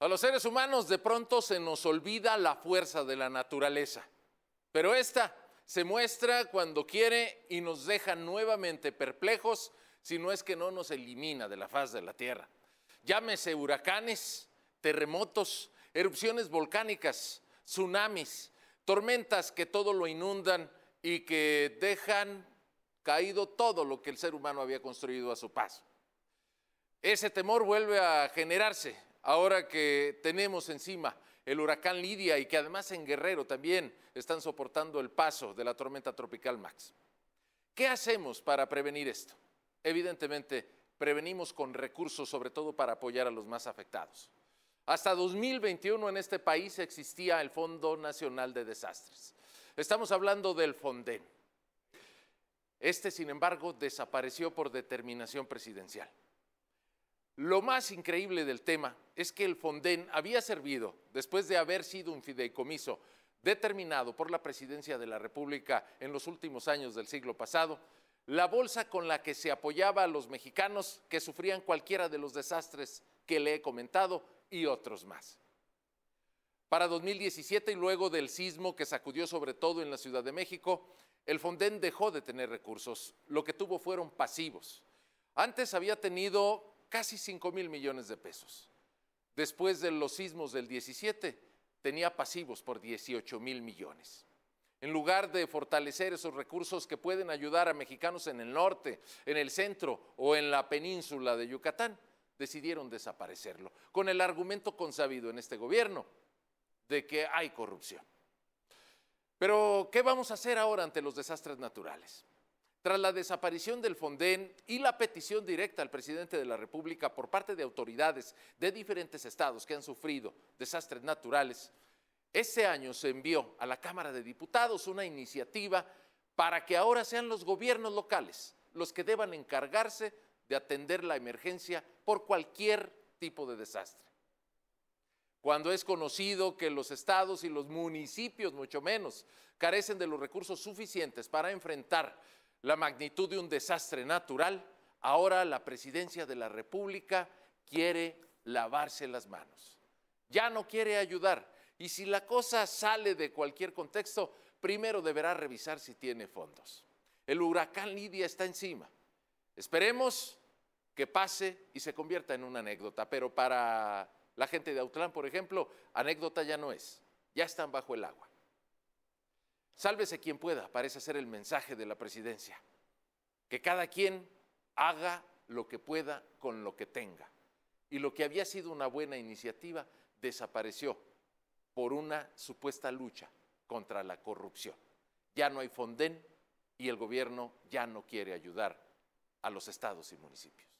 A los seres humanos de pronto se nos olvida la fuerza de la naturaleza, pero esta se muestra cuando quiere y nos deja nuevamente perplejos si no es que no nos elimina de la faz de la Tierra. Llámese huracanes, terremotos, erupciones volcánicas, tsunamis, tormentas que todo lo inundan y que dejan caído todo lo que el ser humano había construido a su paso. Ese temor vuelve a generarse ahora que tenemos encima el huracán Lidia y que además en Guerrero también están soportando el paso de la tormenta tropical Max. ¿Qué hacemos para prevenir esto? Evidentemente, prevenimos con recursos, sobre todo para apoyar a los más afectados. Hasta 2021 en este país existía el Fondo Nacional de Desastres. Estamos hablando del Fonden. Este, sin embargo, desapareció por determinación presidencial. Lo más increíble del tema es que el Fonden había servido, después de haber sido un fideicomiso determinado por la presidencia de la República en los últimos años del siglo pasado, la bolsa con la que se apoyaba a los mexicanos que sufrían cualquiera de los desastres que le he comentado y otros más. Para 2017 y luego del sismo que sacudió sobre todo en la Ciudad de México, el Fonden dejó de tener recursos, lo que tuvo fueron pasivos. Antes había tenido casi 5 mil millones de pesos. Después de los sismos del 17, tenía pasivos por 18 mil millones. En lugar de fortalecer esos recursos que pueden ayudar a mexicanos en el norte, en el centro o en la península de Yucatán, decidieron desaparecerlo, con el argumento consabido en este gobierno de que hay corrupción. Pero, ¿qué vamos a hacer ahora ante los desastres naturales? Tras la desaparición del Fonden y la petición directa al presidente de la República por parte de autoridades de diferentes estados que han sufrido desastres naturales, ese año se envió a la Cámara de Diputados una iniciativa para que ahora sean los gobiernos locales los que deban encargarse de atender la emergencia por cualquier tipo de desastre. Cuando es conocido que los estados y los municipios, mucho menos, carecen de los recursos suficientes para enfrentar la magnitud de un desastre natural, ahora la presidencia de la República quiere lavarse las manos. Ya no quiere ayudar. Y si la cosa sale de cualquier contexto, primero deberá revisar si tiene fondos. El huracán Lidia está encima. Esperemos que pase y se convierta en una anécdota. Pero para la gente de Autlán, por ejemplo, anécdota ya no es. Ya están bajo el agua. Sálvese quien pueda, parece ser el mensaje de la presidencia. Que cada quien haga lo que pueda con lo que tenga. Y lo que había sido una buena iniciativa desapareció por una supuesta lucha contra la corrupción. Ya no hay Fonden y el gobierno ya no quiere ayudar a los estados y municipios.